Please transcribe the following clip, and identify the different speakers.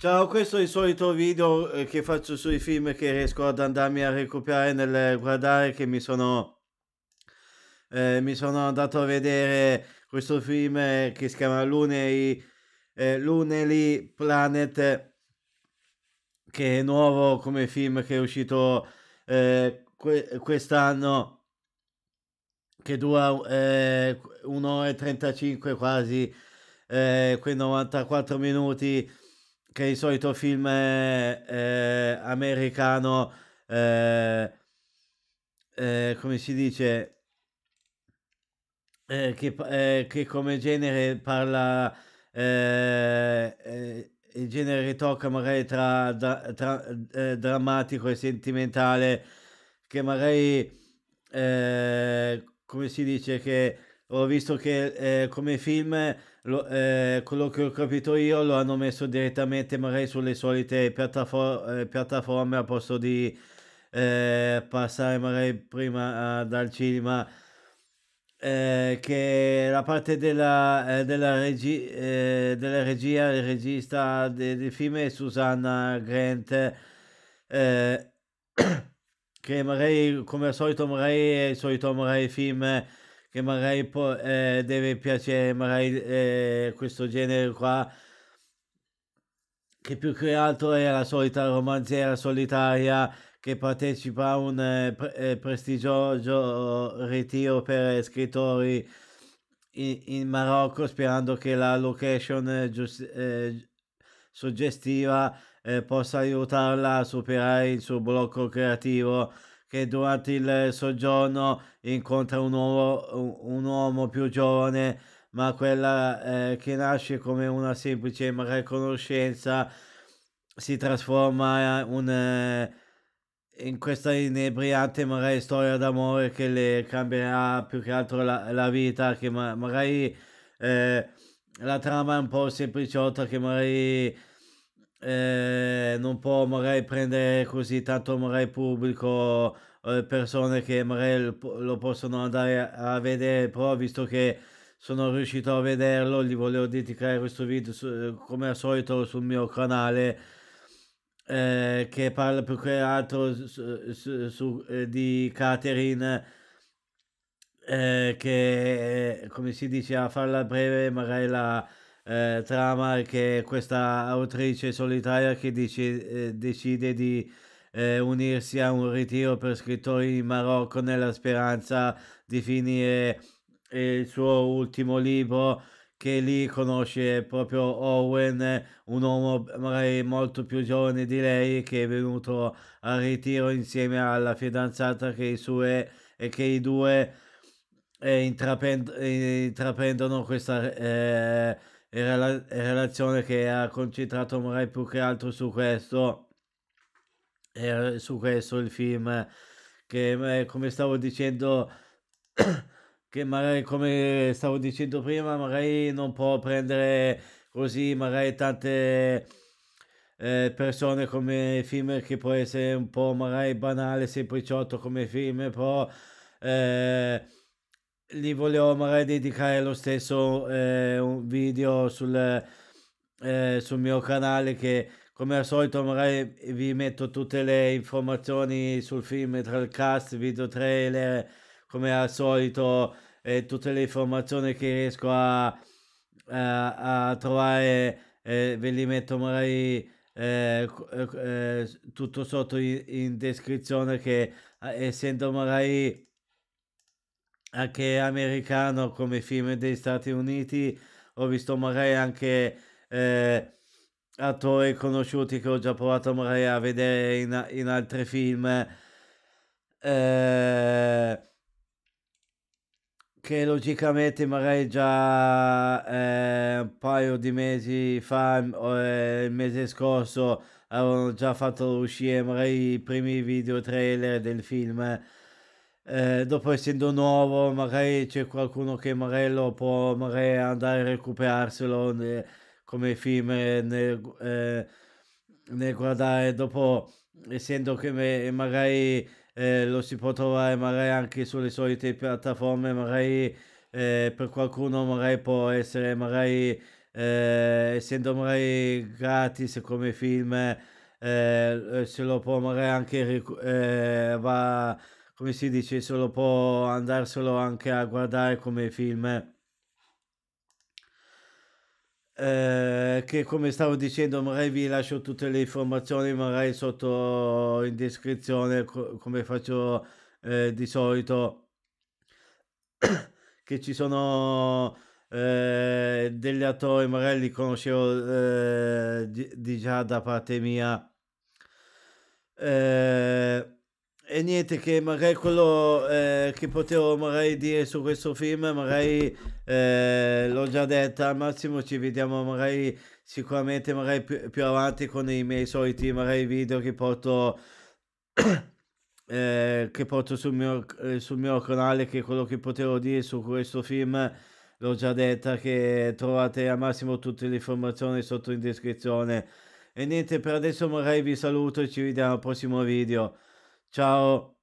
Speaker 1: Ciao, questo è il solito video eh, che faccio sui film che riesco ad andarmi a recuperare nel guardare che mi sono, eh, mi sono andato a vedere questo film eh, che si chiama Lunely, eh, Lunely Planet che è nuovo come film che è uscito eh, quest'anno che dura eh, 1 e 35 quasi eh, quei 94 minuti che il solito film eh, eh, americano, eh, eh, come si dice, eh, che, eh, che, come genere parla, il genere tocca magari tra, tra, tra drammatico e sentimentale, che magari, come si dice, che ho visto che eh, come film, lo, eh, quello che ho capito io, lo hanno messo direttamente magari sulle solite piattafo- eh, piattaforme a posto di eh, passare magari prima eh, dal cinema. Eh, che la parte della, della, regi- della regia, il regista del de film è Susanna Grant. che magari come al solito magari è il solito magari film che magari può, eh, deve piacere magari eh, questo genere qua che più che altro è la solita romanziera solitaria che partecipa a un eh, pre- eh, prestigioso ritiro per scrittori in, in, Marocco sperando che la location eh, giust- eh, suggestiva possa aiutarla a superare il suo blocco creativo che durante il soggiorno incontra un uomo, un uomo più giovane, ma quella eh, che nasce come una semplice magari conoscenza si trasforma eh, un, eh, in questa inebriante magari storia d'amore che le cambierà più che altro la, la vita, che ma magari eh, la trama è un po' sempliciotta, che magari eh, non può magari prendere così tanto magari pubblico eh, persone che magari lo, possono andare a, vedere però visto che sono riuscito a vederlo gli volevo dedicare questo video su, come al solito sul mio canale eh, che parla più che altro su, su, eh, su di Catherine eh, che come si dice a farla breve magari la eh, trama che questa autrice solitaria che dice, eh, decide di eh, unirsi a un ritiro per scrittori in Marocco nella speranza di finire eh, il suo ultimo libro che lì conosce proprio Owen, un uomo magari molto più giovane di lei che è venuto al ritiro insieme alla fidanzata che i, sue, che i due eh, eh intraprendono questa eh, in, relazione che ha concentrato magari più che altro su questo, era eh, su questo il film, che eh, come stavo dicendo, che magari come stavo dicendo prima, magari non può prendere così magari tante eh, persone come film che può essere un po' magari banale, sempliciotto come film, però eh, li volevo magari dedicare lo stesso eh, un video sul, eh, sul mio canale che come al solito magari vi metto tutte le informazioni sul film tra il cast, video trailer, come al solito eh, tutte le informazioni che riesco a, a, a trovare eh, ve li metto magari eh, eh, eh tutto sotto in, in descrizione che eh, essendo magari anche americano come film degli Stati Uniti, ho visto magari anche eh, attori conosciuti che ho già provato magari a vedere in, in altri film. Eh, che logicamente magari già eh, un paio di mesi fa, o, eh, il mese scorso, avevano già fatto uscire magari i primi video trailer del film eh, dopo essendo nuovo magari c'è qualcuno che magari lo può magari andare a recuperarselo ne, come film nel, eh, nel, guardare dopo essendo che me, magari eh, lo si può trovare magari anche sulle solite piattaforme magari eh, per qualcuno magari può essere magari eh, essendo magari gratis come film eh, se lo può magari anche va come si dice, se lo può andarselo anche a guardare come film. Eh, che come stavo dicendo magari vi lascio tutte le informazioni magari sotto in descrizione co come faccio eh, di solito che ci sono eh, degli attori magari li conoscevo eh, di, di, già da parte mia eh, e niente, che magari quello eh, che potevo magari dire su questo film, magari eh, l'ho già detta, al massimo ci vediamo magari sicuramente magari più, più avanti con i miei soliti magari video che porto, eh, che porto sul, mio, eh, sul mio canale, che quello che potevo dire su questo film l'ho già detta, che trovate al massimo tutte le informazioni sotto in descrizione. E niente, per adesso magari vi saluto e ci vediamo al prossimo video. Ciao.